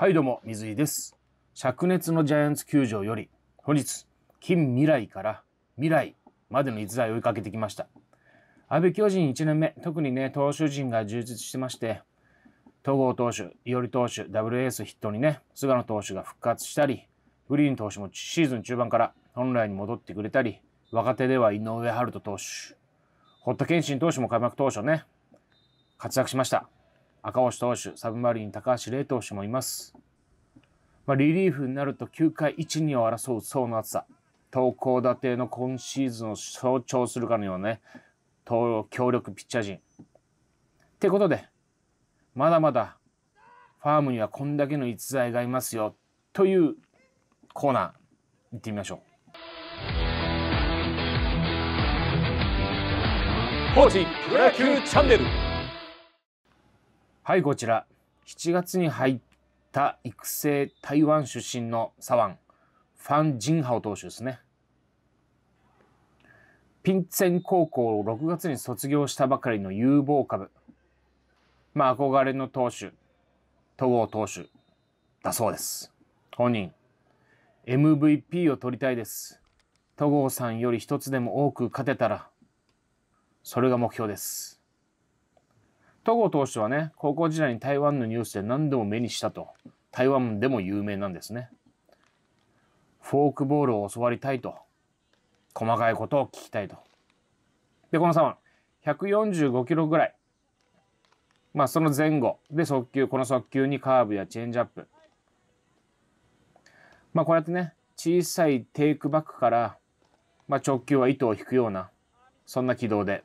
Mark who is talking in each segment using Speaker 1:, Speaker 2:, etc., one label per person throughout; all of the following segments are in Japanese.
Speaker 1: はいどうも水井です灼熱のジャイアンツ球場より本日近未来から未来までの逸材を追いかけてきました阿部巨人1年目特にね投手陣が充実してまして戸郷投手伊織投手ダブルエース筆頭にね菅野投手が復活したりグリーン投手もシーズン中盤から本来に戻ってくれたり若手では井上春人投手堀田健信投手も開幕当初ね活躍しました赤星投手、サブマリン高橋礼投手もいます。まあ、リリーフになると9回1、2を争う層の厚さ。投高打ての今シーズンを象徴するかのようなね、強力ピッチャー陣。ってことで、まだまだファームにはこんだけの逸材がいますよというコーナー行ってみましょう。コープロ野球チャンネルはい、こちら。7月に入った育成台湾出身の左腕、ファン・ジンハオ投手ですね。ピンツェン高校を6月に卒業したばかりの有望株。まあ、憧れの投手、戸郷投手だそうです。本人、MVP を取りたいです。戸郷さんより一つでも多く勝てたら、それが目標です。戸郷投手はね高校時代に台湾のニュースで何度も目にしたと台湾でも有名なんですねフォークボールを教わりたいと細かいことを聞きたいとでこの3145キロぐらいまあその前後で速球この速球にカーブやチェンジアップまあこうやってね小さいテイクバックから、まあ、直球は糸を引くようなそんな軌道で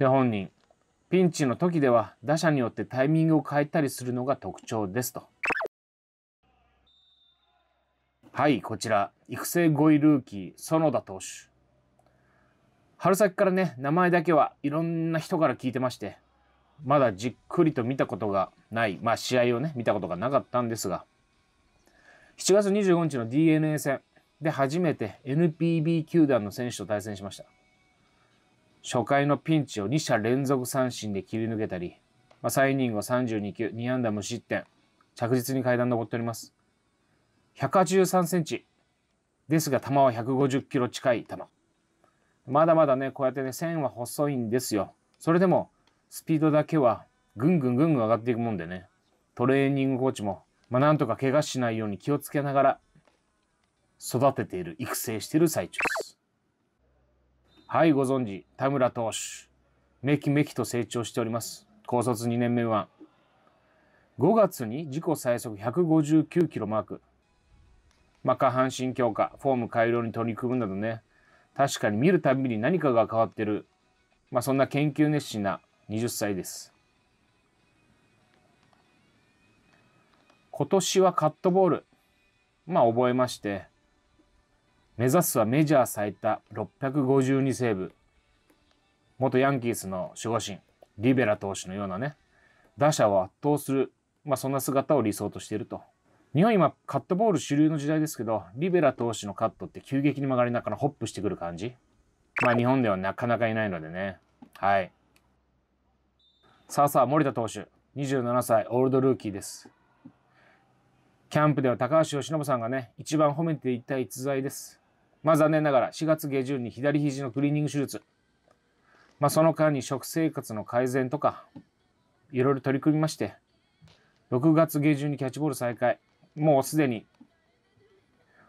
Speaker 1: で本人ピンチの時では打者によってタイミングを変えたりするのが特徴ですと。はい、こちら、育成5位ルーキー、園田投手。春先からね、名前だけはいろんな人から聞いてまして、まだじっくりと見たことがない、まあ試合をね、見たことがなかったんですが、7月25日の DNA 戦で初めて NPB 球団の選手と対戦しました。初回のピンチを2者連続三振で切り抜けたり、まあ、3イニングを32球、2安打無失点、着実に階段登っております。183センチですが、球は150キロ近い球。まだまだね、こうやってね、線は細いんですよ。それでも、スピードだけはぐんぐんぐんぐん上がっていくもんでね、トレーニングコーチも、まあ、なんとか怪我しないように気をつけながら、育てている、育成している最中です。はい、ご存知、田村投手。めきめきと成長しております。高卒2年目は。5月に自己最速159キロマーク。まあ、下半身強化、フォーム改良に取り組むなどね、確かに見るたびに何かが変わってる。まあ、そんな研究熱心な20歳です。今年はカットボール。まあ、覚えまして、目指すはメジャー最多652セーブ。元ヤンキースの守護神、リベラ投手のようなね、打者を圧倒する、まあ、そんな姿を理想としていると。日本今、カットボール主流の時代ですけど、リベラ投手のカットって急激に曲がりながらホップしてくる感じ。まあ日本ではなかなかいないのでね。はい。さあさあ、森田投手、27歳、オールドルーキーです。キャンプでは高橋由伸さんがね、一番褒めていた逸材です。まあ残念ながら4月下旬に左肘のクリーニング手術。まあその間に食生活の改善とか、いろいろ取り組みまして、6月下旬にキャッチボール再開。もうすでに、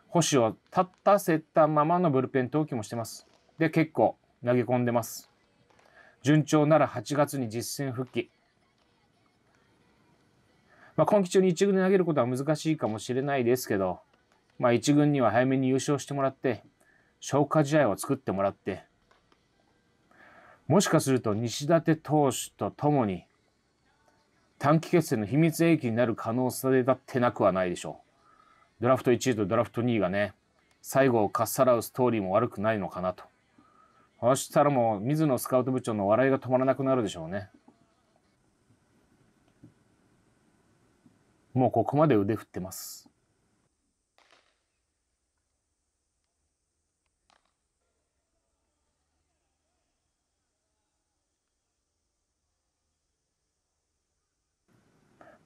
Speaker 1: 星を立たせたままのブルペン投球もしてます。で、結構投げ込んでます。順調なら8月に実戦復帰。まあ今季中に1軍で投げることは難しいかもしれないですけど、まあ、1軍には早めに優勝してもらって消化試合を作ってもらってもしかすると西舘投手とともに短期決戦の秘密兵器になる可能性だってなくはないでしょう。ドラフト1位とドラフト2位がね、最後をかっさらうストーリーも悪くないのかなと。そしたらもう、水野スカウト部長の笑いが止まらなくなるでしょうね。もうここまで腕振ってます。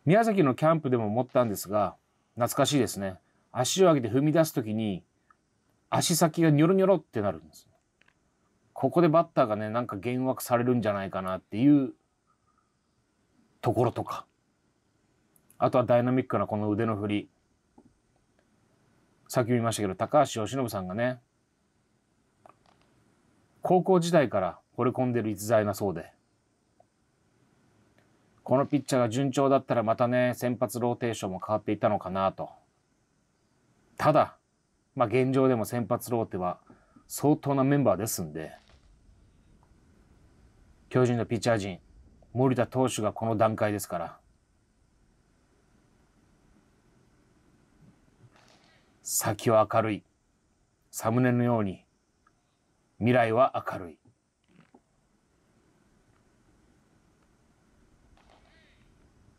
Speaker 1: 宮崎のキャンプでも思ったんですが、懐かしいですね。足を上げて踏み出す時に、足先がニョロニョロってなるんです。ここでバッターがね、なんか幻惑されるんじゃないかなっていうところとか。あとはダイナミックなこの腕の振り。さっき見言いましたけど、高橋由伸さんがね、高校時代から惚れ込んでる逸材なそうで。このピッチャーが順調だったらまたね、先発ローテーションも変わっていたのかなと。ただ、まあ現状でも先発ローテは相当なメンバーですんで、巨人のピッチャー陣、森田投手がこの段階ですから、先は明るい。サムネのように、未来は明るい。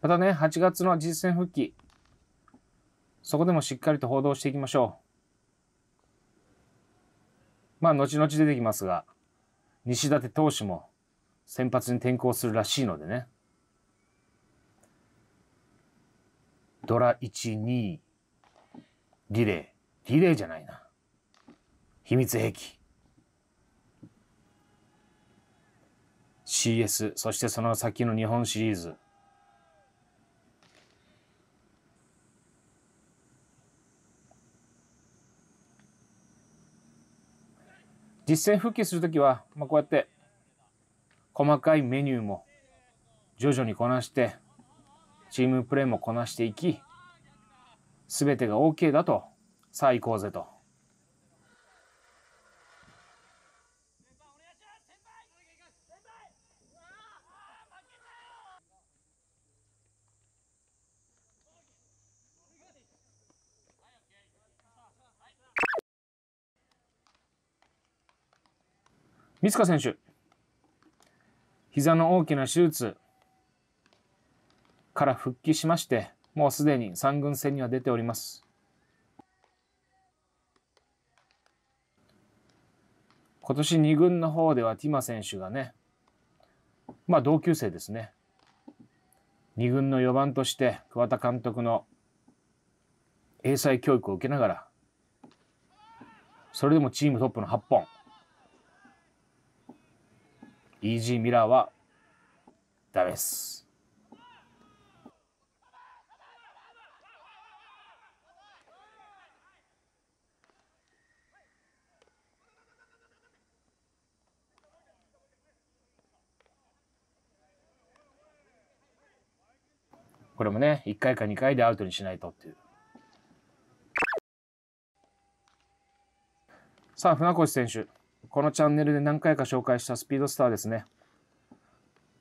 Speaker 1: またね、8月の実戦復帰、そこでもしっかりと報道していきましょう。まあ、後々出てきますが、西舘投手も先発に転向するらしいのでね。ドラ1、2、リレー。リレーじゃないな。秘密兵器。CS、そしてその先の日本シリーズ。実践復帰する時は、まあ、こうやって細かいメニューも徐々にこなしてチームプレーもこなしていき全てが OK だとさあ行こうぜと。三塚選手膝の大きな手術から復帰しましてもうすでに3軍戦には出ております今年2軍の方ではティマ選手がねまあ同級生ですね2軍の4番として桑田監督の英才教育を受けながらそれでもチームトップの8本イージーミラーはダメです。これもね、1回か2回でアウトにしないとっていう。さあ、船越選手。このチャンネルで何回か紹介したスピードスターですね。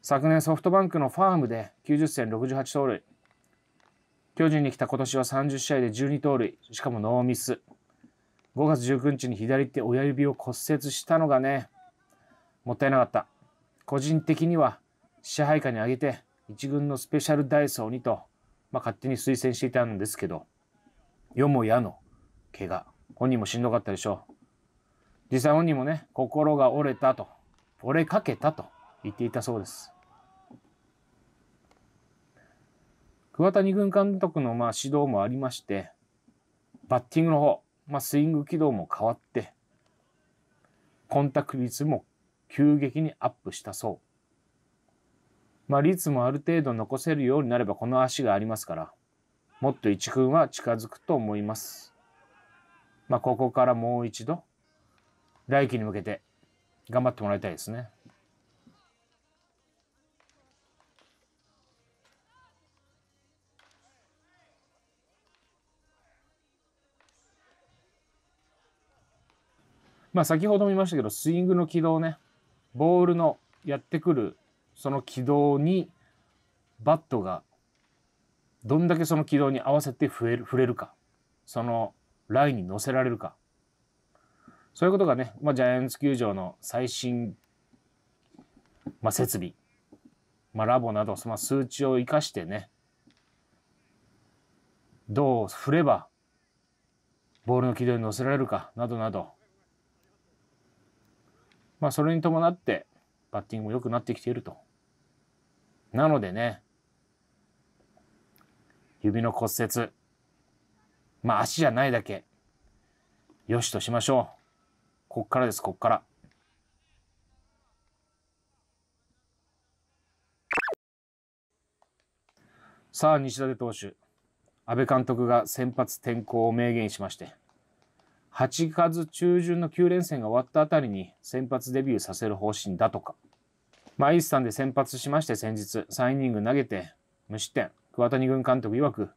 Speaker 1: 昨年ソフトバンクのファームで90戦68盗塁。巨人に来た今年は30試合で12盗塁、しかもノーミス。5月19日に左手親指を骨折したのがね、もったいなかった。個人的には支配下に上げて1軍のスペシャルダイソーにと、まあ、勝手に推薦していたんですけど、よもやの怪我。本人もしんどかったでしょう実際本人もね、心が折れたと、折れかけたと言っていたそうです。桑田二軍監督のまあ指導もありまして、バッティングの方、まあ、スイング軌道も変わって、コンタクト率も急激にアップしたそう。まあ、率もある程度残せるようになればこの足がありますから、もっと一軍は近づくと思います。まあ、ここからもう一度来季に向けて頑張ってもらいたいですね。まあ先ほども言いましたけど、スイングの軌道ね、ボールのやってくるその軌道に、バットがどんだけその軌道に合わせて触れる触れるか、そのラインに乗せられるか、そういうことがね、まあ、ジャイアンツ球場の最新、まあ、設備、まあ、ラボなど、その数値を生かしてね、どう振れば、ボールの軌道に乗せられるかなどなど、まあ、それに伴って、バッティングも良くなってきていると。なのでね、指の骨折、まあ足じゃないだけ、よしとしましょう。こっからです、こっから。さあ、西舘投手。安倍監督が先発転向を明言しまして、8月中旬の9連戦が終わったあたりに先発デビューさせる方針だとか。まあ、イースタンで先発しまして先日、3イニング投げて無失点。桑谷軍監督曰く、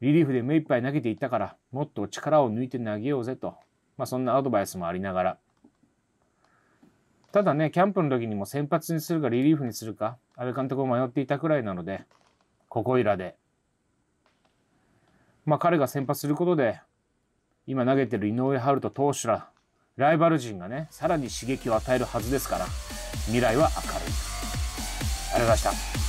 Speaker 1: リリーフで目いっぱい投げていったから、もっと力を抜いて投げようぜとまあ、そんなアドバイスもありながら。ただね、キャンプの時にも先発にするかリリーフにするか、阿部監督も迷っていたくらいなので、ここいらで。まあ、彼が先発することで、今投げてる井上春人投手ら、ライバル陣がね、さらに刺激を与えるはずですから、未来は明るい。ありがとうございました。